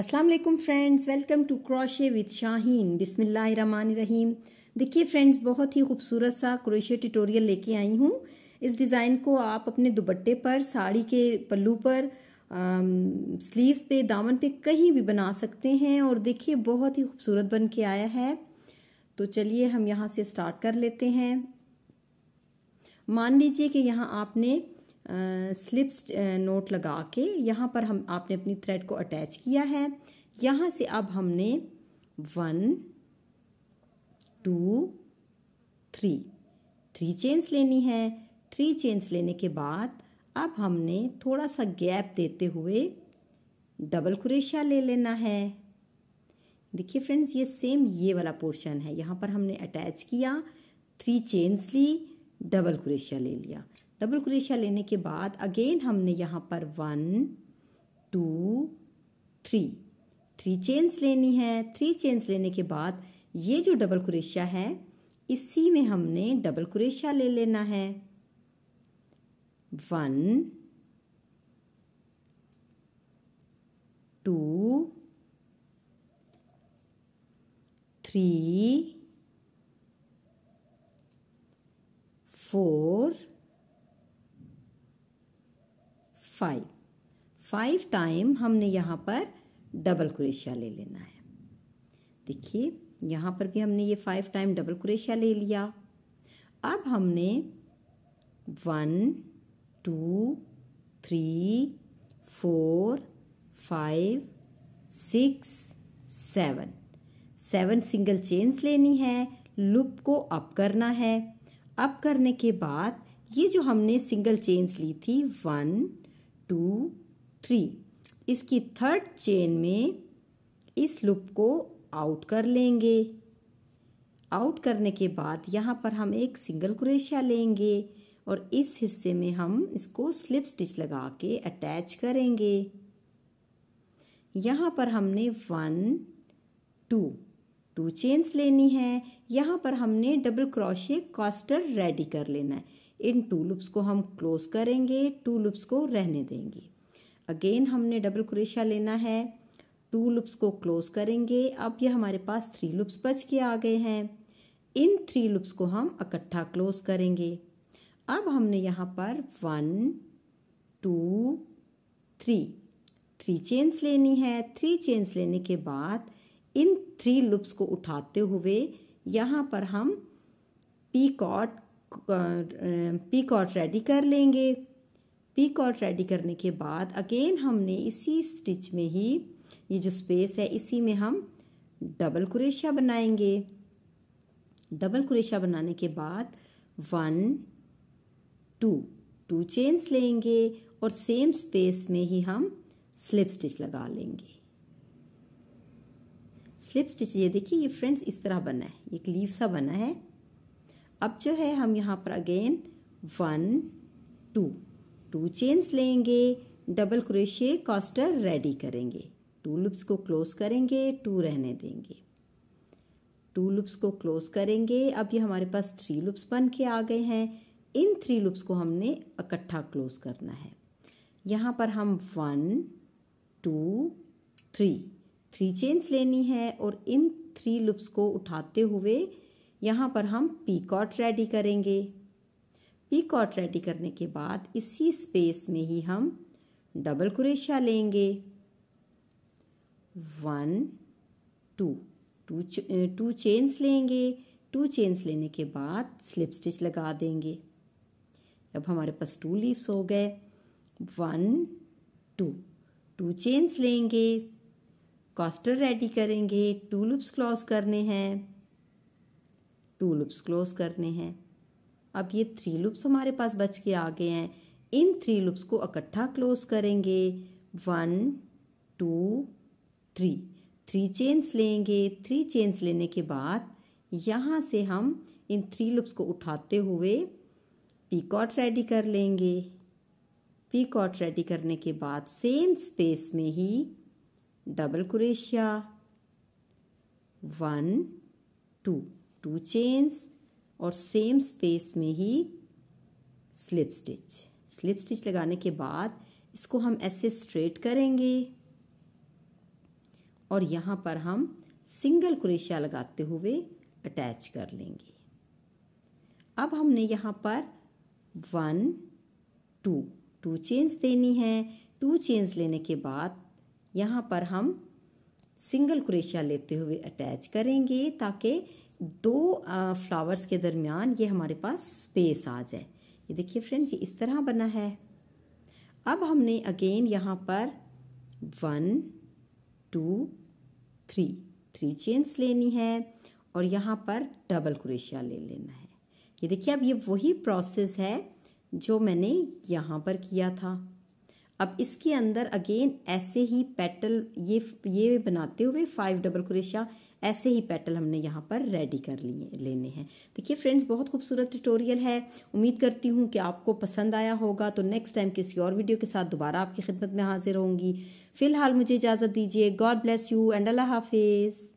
अस्सलाम वालेकुम friends welcome to crochet with Shaheen Rahim देखिए फ्रेंड्स बहुत ही खूबसूरत सा क्रोशे ट्यूटोरियल लेके आई हूँ इस डिज़ाइन को आप अपने दुपट्टे पर साड़ी के पल्लू पर स्लीव्स पे दामन पे कहीं भी बना सकते हैं और देखिए बहुत ही खूबसूरत बन के आया है तो चलिए हम यहाँ से स्टार्ट कर लेते हैं मान लीजिए कि यहाँ आपने स्लिप्स नोट लगा के यहाँ पर हम आपने अपनी थ्रेड को अटैच किया है यहाँ से अब हमने one two three three chains लेनी है थ्री चेन्स लेने के बाद अब हमने थोड़ा सा गैप देते हुए डबल क्रेशिया ले लेना है देखिए फ्रेंड्स ये सेम ये वाला पोर्शन है यहाँ पर हमने अटैच किया थ्री चेन्स ली डबल क्रेशिया ले लिया डबल क्रोशिया लेने के बाद अगेन हमने यहाँ पर one two three three chains लेनी है थ्री चेन्स लेने के बाद ये जो डबल क्रोशिया है इसी में हमने डबल क्रोशिया ले लेना है one two three four five five time हमने यहाँ पर डबल क्रेशिया ले लेना है देखिए यहाँ पर भी हमने ये फाइव टाइम डबल क्रेशिया ले लिया अब हमने one two three four five six seven seven single chains लेनी है लूप को अप करना है अप करने के बाद ये जो हमने सिंगल चेन्स ली थी वन टू थ्री इसकी थर्ड चेन में इस लूप को आउट कर लेंगे आउट करने के बाद यहाँ पर हम एक सिंगल क्रोशिया लेंगे और इस हिस्से में हम इसको स्लिप स्टिच लगा के अटैच करेंगे यहाँ पर हमने वन टू टू चेन्स लेनी है यहाँ पर हमने डबल क्रोशे कॉस्टर रेडी कर लेना है इन टू लूप्स को हम क्लोज करेंगे टू लूप्स को रहने देंगे अगेन हमने डबल क्रेशा लेना है टू लूप्स को क्लोज करेंगे अब ये हमारे पास थ्री लूप्स बच के आ गए हैं इन थ्री लूप्स को हम इकट्ठा क्लोज करेंगे अब हमने यहाँ पर one two three three chains लेनी है थ्री चेन्स लेने के बाद इन थ्री लुप्स को उठाते हुए यहाँ पर हम पीकॉट पिक आउट रेडी कर लेंगे पिक आउट रेडी करने के बाद अगेन हमने इसी स्टिच में ही ये जो स्पेस है इसी में हम डबल क्रेशिया बनाएंगे डबल क्रेशिया बनाने के बाद वन टू टू चेन्स लेंगे और सेम स्पेस में ही हम स्लिप स्टिच लगा लेंगे स्लिप स्टिच ये देखिए ये फ्रेंड्स इस तरह बना है ये लीव सा बना है अब जो है हम यहाँ पर again one two two chains लेंगे डबल क्रोशिए कॉस्टर रेडी करेंगे टू लुप्स को क्लोज करेंगे टू रहने देंगे टू लुप्स को क्लोज करेंगे अब ये हमारे पास थ्री लुप्स बन के आ गए हैं इन थ्री लुप्स को हमने इकट्ठा क्लोज करना है यहाँ पर हम one two three three chains लेनी है और इन थ्री लुप्स को उठाते हुए यहाँ पर हम पीकॉट रेडी करेंगे पीकॉट रेडी करने के बाद इसी स्पेस में ही हम डबल क्रेशिया लेंगे one two two two chains लेंगे टू चेन्स लेने के बाद स्लिप स्टिच लगा देंगे अब हमारे पास टू लीव्स हो गए वन टू टू चेन्स लेंगे कॉस्टर रेडी करेंगे टू लूप्स क्लॉज करने हैं टू लुप्स क्लोज करने हैं अब ये थ्री लुप्स हमारे पास बच के आ गए हैं इन थ्री लुप्स को इकट्ठा क्लोज करेंगे one two three three chains लेंगे थ्री चेन्स लेने के बाद यहाँ से हम इन थ्री लुप्स को उठाते हुए पीकॉट रेडी कर लेंगे पीकॉट रेडी करने के बाद सेम स्पेस में ही double crochet one two two chains और सेम स्पेस में ही स्लिप स्टिच स्लिप स्टिच लगाने के बाद इसको हम ऐसे स्ट्रेट करेंगे और यहाँ पर हम सिंगल क्रेशिया लगाते हुए अटैच कर लेंगे अब हमने यहाँ पर वन टू टू चेन्स देनी है टू चेन्स लेने के बाद यहाँ पर हम सिंगल क्रेशिया लेते हुए अटैच करेंगे ताकि दो फ्लावर्स के दरमियान ये हमारे पास स्पेस आ जाए ये देखिए फ्रेंड्स ये इस तरह बना है अब हमने अगेन यहाँ पर one two three three chains लेनी है और यहाँ पर डबल क्रेशिया ले लेना है ये देखिए अब ये वही प्रोसेस है जो मैंने यहाँ पर किया था अब इसके अंदर अगेन ऐसे ही पेटल ये ये बनाते हुए फाइव डबल क्रेशिया ऐसे ही पेटल हमने यहाँ पर रेडी कर लिए लेने हैं देखिए फ्रेंड्स बहुत खूबसूरत ट्यूटोरियल है उम्मीद करती हूँ कि आपको पसंद आया होगा तो नेक्स्ट टाइम किसी और वीडियो के साथ दोबारा आपकी खिदमत में हाजिर होंगी फ़िलहाल मुझे इजाज़त दीजिए गॉड ब्लेस यू एंड अल्लाह हाफिज़